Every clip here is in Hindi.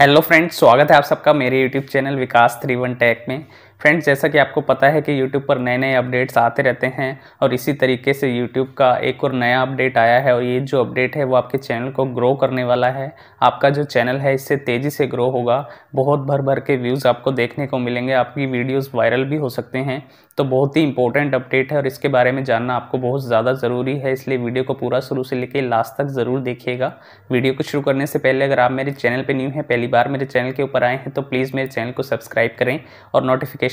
हेलो फ्रेंड्स स्वागत है आप सबका मेरे YouTube channel Vikas three one tech में फ्रेंड्स जैसा कि आपको पता है कि यूट्यूब पर नए नए अपडेट्स आते रहते हैं और इसी तरीके से यूट्यूब का एक और नया अपडेट आया है और ये जो अपडेट है वो आपके चैनल को ग्रो करने वाला है आपका जो चैनल है इससे तेज़ी से ग्रो होगा बहुत भर भर के व्यूज़ आपको देखने को मिलेंगे आपकी वीडियोज़ वायरल भी हो सकते हैं तो बहुत ही इंपॉर्टेंट अपडेट है और इसके बारे में जानना आपको बहुत ज़्यादा ज़रूरी है इसलिए वीडियो को पूरा शुरू से लेकर लास्ट तक ज़रूर देखिएगा वीडियो को शुरू करने से पहले अगर आप मेरे चैनल पर न्यू हैं पहली बार मेरे चैनल के ऊपर आए हैं तो प्लीज़ मेरे चैनल को सब्सक्राइब करें और नोटिफिकेशन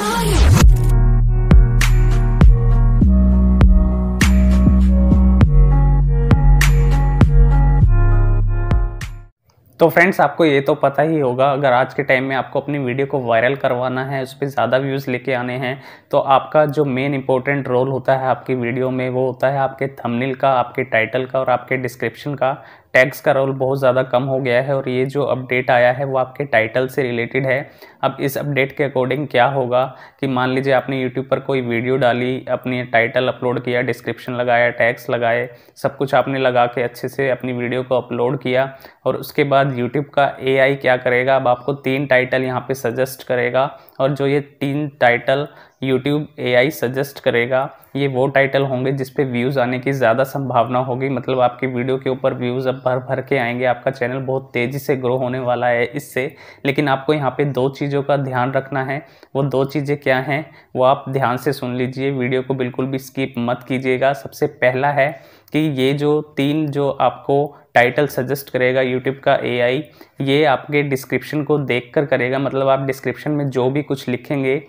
तो फ्रेंड्स आपको ये तो पता ही होगा अगर आज के टाइम में आपको अपनी वीडियो को वायरल करवाना है उस पर ज़्यादा व्यूज़ लेके आने हैं तो आपका जो मेन इंपॉर्टेंट रोल होता है आपकी वीडियो में वो होता है आपके थंबनेल का आपके टाइटल का और आपके डिस्क्रिप्शन का टैग्स का रोल बहुत ज़्यादा कम हो गया है और ये जो अपडेट आया है वो आपके टाइटल से रिलेटेड है अब इस अपडेट के अकॉर्डिंग क्या होगा कि मान लीजिए आपने यूट्यूब पर कोई वीडियो डाली अपनी टाइटल अपलोड किया डिस्क्रिप्शन लगाया टैग्स लगाए सब कुछ आपने लगा के अच्छे से अपनी वीडियो को अपलोड किया और उसके बाद यूट्यूब का ए क्या करेगा अब आपको तीन टाइटल यहाँ पर सजेस्ट करेगा और जो ये तीन टाइटल यूट्यूब ए सजेस्ट करेगा ये वो टाइटल होंगे जिस पे व्यूज़ आने की ज़्यादा संभावना होगी मतलब आपकी वीडियो के ऊपर व्यूज़ अब भर भर के आएंगे आपका चैनल बहुत तेज़ी से ग्रो होने वाला है इससे लेकिन आपको यहाँ पे दो चीज़ों का ध्यान रखना है वो दो चीज़ें क्या हैं वो आप ध्यान से सुन लीजिए वीडियो को बिल्कुल भी स्किप मत कीजिएगा सबसे पहला है कि ये जो तीन जो आपको टाइटल सजेस्ट करेगा यूट्यूब का आई ये आपके डिस्क्रिप्शन को देखकर करेगा मतलब आप डिस्क्रिप्शन में जो भी कुछ लिखेंगे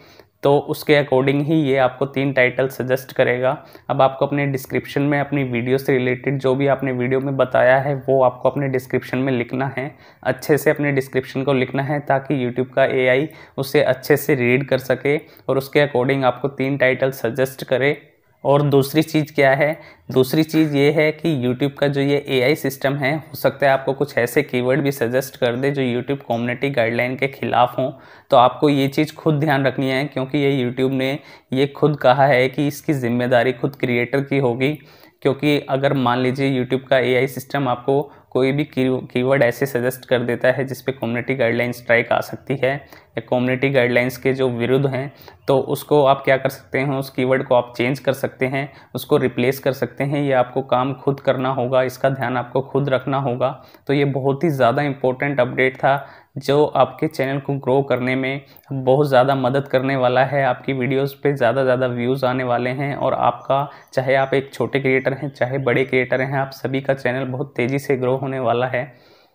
तो उसके अकॉर्डिंग ही ये आपको तीन टाइटल सजेस्ट करेगा अब आपको अपने डिस्क्रिप्शन में अपनी वीडियो से रिलेटेड जो भी आपने वीडियो में बताया है वो आपको अपने डिस्क्रिप्शन में लिखना है अच्छे से अपने डिस्क्रिप्शन को लिखना है ताकि यूट्यूब का ए उसे अच्छे से रीड कर सके और उसके अकॉर्डिंग आपको तीन टाइटल सजेस्ट करे और दूसरी चीज़ क्या है दूसरी चीज़ ये है कि YouTube का जो ये AI सिस्टम है हो सकता है आपको कुछ ऐसे कीवर्ड भी सजेस्ट कर दे जो YouTube कम्युनिटी गाइडलाइन के ख़िलाफ़ हों तो आपको ये चीज़ खुद ध्यान रखनी है क्योंकि ये YouTube ने ये खुद कहा है कि इसकी ज़िम्मेदारी खुद क्रिएटर की होगी क्योंकि अगर मान लीजिए YouTube का AI सिस्टम आपको कोई भी कीवर्ड ऐसे सजेस्ट कर देता है जिसपे कम्युनिटी गाइडलाइन स्ट्राइक आ सकती है या कम्युनिटी गाइडलाइंस के जो विरुद्ध हैं तो उसको आप क्या कर सकते हैं उस कीवर्ड को आप चेंज कर सकते हैं उसको रिप्लेस कर सकते हैं ये आपको काम खुद करना होगा इसका ध्यान आपको खुद रखना होगा तो ये बहुत ही ज़्यादा इम्पोर्टेंट अपडेट था जो आपके चैनल को ग्रो करने में बहुत ज़्यादा मदद करने वाला है आपकी वीडियोस पे ज़्यादा ज़्यादा व्यूज़ आने वाले हैं और आपका चाहे आप एक छोटे क्रिएटर हैं चाहे बड़े क्रिएटर हैं आप सभी का चैनल बहुत तेज़ी से ग्रो होने वाला है